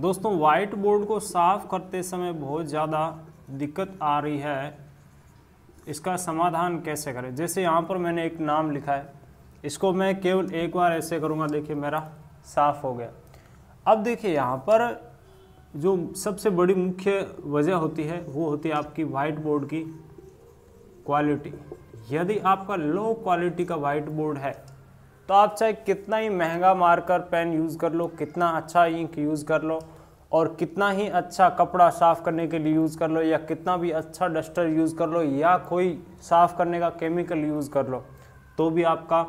दोस्तों white board को साफ करते समय बहुत ज़्यादा दिक्कत आ रही है इसका समाधान कैसे करें जैसे यहाँ पर मैंने एक नाम लिखा है इसको मैं केवल एक बार ऐसे करूँगा देखिए मेरा साफ़ हो गया अब देखिए यहाँ पर जो सबसे बड़ी मुख्य वजह होती है वो होती है आपकी वाइट बोर्ड की क्वालिटी यदि आपका लो क्वालिटी का वाइट बोर्ड है तो आप चाहे कितना ही महंगा मार्कर पेन यूज़ कर लो कितना अच्छा इंक यूज़ कर लो और कितना ही अच्छा कपड़ा साफ़ करने के लिए यूज़ कर लो या कितना भी अच्छा डस्टर यूज़ कर लो या कोई साफ़ करने का केमिकल यूज़ कर लो तो भी आपका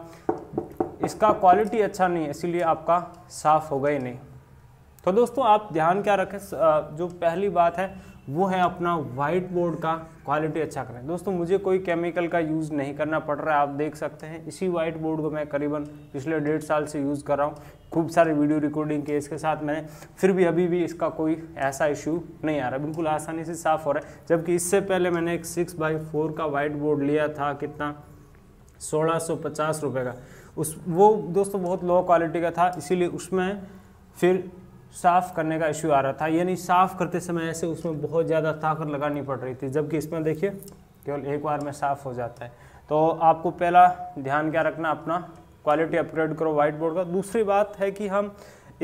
इसका क्वालिटी अच्छा नहीं है इसीलिए आपका साफ़ होगा ही नहीं तो दोस्तों आप ध्यान क्या रखें जो पहली बात है वो है अपना वाइट बोर्ड का क्वालिटी अच्छा करें दोस्तों मुझे कोई केमिकल का यूज़ नहीं करना पड़ रहा है आप देख सकते हैं इसी वाइट बोर्ड को मैं करीबन पिछले डेढ़ साल से यूज़ कर रहा हूँ खूब सारे वीडियो रिकॉर्डिंग के इसके साथ मैंने फिर भी अभी भी इसका कोई ऐसा इशू नहीं आ रहा बिल्कुल आसानी से साफ़ हो रहा है जबकि इससे पहले मैंने एक सिक्स बाई फोर का वाइट बोर्ड लिया था कितना सोलह सौ पचास रुपये का उस वो दोस्तों बहुत लो क्वालिटी का था इसीलिए उसमें फिर साफ़ करने का इश्यू आ रहा था यानी साफ़ करते समय ऐसे उसमें बहुत ज़्यादा ताकत लगानी पड़ रही थी जबकि इसमें देखिए केवल एक बार में साफ़ हो जाता है तो आपको पहला ध्यान क्या रखना अपना क्वालिटी अपग्रेड करो वाइट बोर्ड का दूसरी बात है कि हम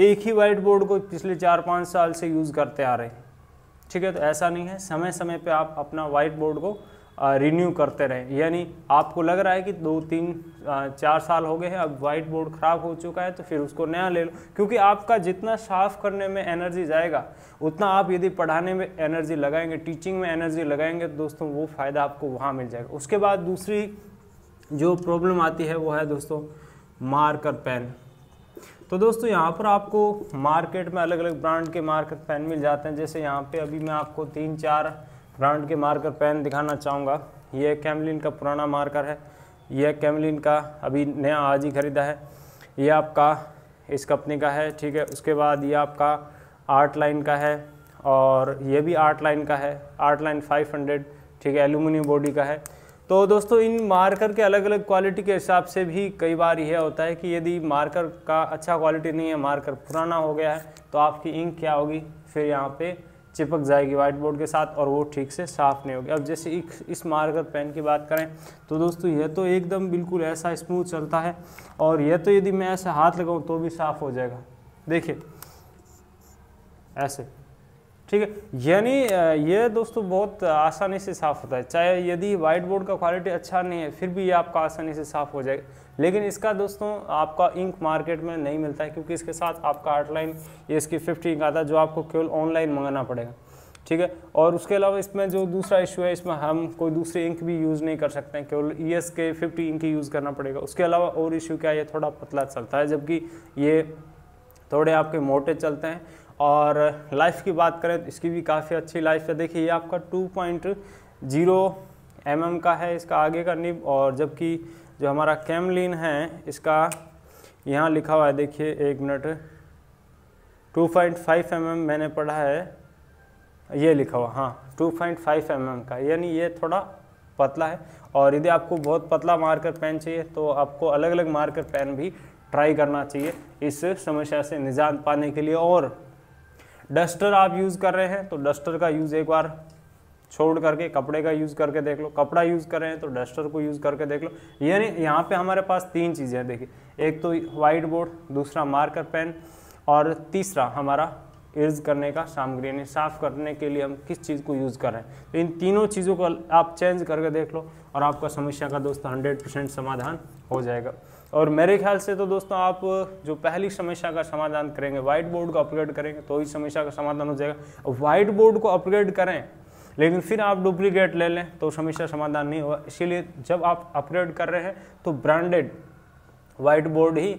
एक ही वाइट बोर्ड को पिछले चार पाँच साल से यूज़ करते आ रहे हैं ठीक है तो ऐसा नहीं है समय समय पर आप अपना वाइट बोर्ड को रिन्यू करते रहें यानी आपको लग रहा है कि दो तीन चार साल हो गए हैं अब वाइट बोर्ड ख़राब हो चुका है तो फिर उसको नया ले लो क्योंकि आपका जितना साफ़ करने में एनर्जी जाएगा उतना आप यदि पढ़ाने में एनर्जी लगाएंगे टीचिंग में एनर्जी लगाएंगे तो दोस्तों वो फ़ायदा आपको वहाँ मिल जाएगा उसके बाद दूसरी जो प्रॉब्लम आती है वो है दोस्तों मार्कर पेन तो दोस्तों यहाँ पर आपको मार्केट में अलग अलग ब्रांड के मार्कर पेन मिल जाते हैं जैसे यहाँ पर अभी मैं आपको तीन चार ब्रांड के मार्कर पेन दिखाना चाहूँगा यह कैमलिन का पुराना मार्कर है यह कैमलिन का अभी नया आज ही ख़रीदा है यह आपका इस कंपनी का है ठीक है उसके बाद ये आपका आर्ट लाइन का है और ये भी आर्ट लाइन का है आर्ट लाइन 500 ठीक है एलुमिनियम बॉडी का है तो दोस्तों इन मार्कर के अलग अलग क्वालिटी के हिसाब से भी कई बार यह होता है कि यदि मार्कर का अच्छा क्वालिटी नहीं है मार्कर पुराना हो गया है तो आपकी इंक क्या होगी फिर यहाँ पर चिपक जाएगी व्हाइट बोर्ड के साथ और वो ठीक से साफ़ नहीं होगी अब जैसे एक, इस मार्कर पेन की बात करें तो दोस्तों यह तो एकदम बिल्कुल ऐसा स्मूथ चलता है और यह तो यदि मैं ऐसे हाथ लगाऊँ तो भी साफ़ हो जाएगा देखिए ऐसे ठीक है यानी ये दोस्तों बहुत आसानी से साफ़ होता है चाहे यदि वाइट बोर्ड का क्वालिटी अच्छा नहीं है फिर भी ये आपका आसानी से साफ़ हो जाएगा लेकिन इसका दोस्तों आपका इंक मार्केट में नहीं मिलता है क्योंकि इसके साथ आपका आउटलाइन ये इसकी फिफ्टी इंक आता है जो आपको केवल ऑनलाइन मंगाना पड़ेगा ठीक है और उसके अलावा इसमें जो दूसरा इशू है इसमें हम कोई दूसरे इंक भी यूज़ नहीं कर सकते हैं केवल E S K fifty ink ही यूज़ करना पड़ेगा उसके अलावा और इशू क्या है ये थोड़ा पतला चलता है जबकि ये थोड़े आपके मोटे चलते हैं और लाइफ की बात करें तो इसकी भी काफ़ी अच्छी लाइफ है देखिए ये आपका two point zero m mm का है इसका आगे का निब और जबकि जो हमारा कैमलिन है इसका यहाँ लिखा हुआ है देखिए एक minute two point five m m मैंने पढ़ा है ये लिखा हुआ हाँ two point five m m का यानी ये थोड़ा पतला है और यदि आपको बहुत पतला मार्कर पेन चाहिए तो आपको अलग अलग मार्कर पेन भी ट्राई करना चाहिए इस समस्या से निजात पाने के लिए और डस्टर आप यूज़ कर रहे हैं तो डस्टर का यूज़ एक बार छोड़ करके कपड़े का यूज़ करके देख लो कपड़ा यूज़ कर रहे हैं तो डस्टर को यूज़ करके देख लो यानी यहाँ पे हमारे पास तीन चीज़ें देखिए एक तो वाइट बोर्ड दूसरा मार्कर पेन और तीसरा हमारा इर्ज करने का सामग्री यानी साफ़ करने के लिए हम किस चीज़ को यूज़ कर रहे हैं तो इन तीनों चीज़ों को आप चेंज करके देख लो और आपका समस्या का दोस्तों हंड्रेड परसेंट समाधान हो जाएगा और मेरे ख्याल से तो दोस्तों आप जो पहली समस्या का समाधान करेंगे व्हाइट बोर्ड को अपग्रेड करेंगे तो ही समस्या का समाधान हो जाएगा व्हाइट बोर्ड को अपग्रेड करें लेकिन फिर आप डुप्लीकेट ले लें तो समस्या समाधान नहीं होगा इसीलिए जब आप अपग्रेड कर रहे हैं तो ब्रांडेड वाइट बोर्ड ही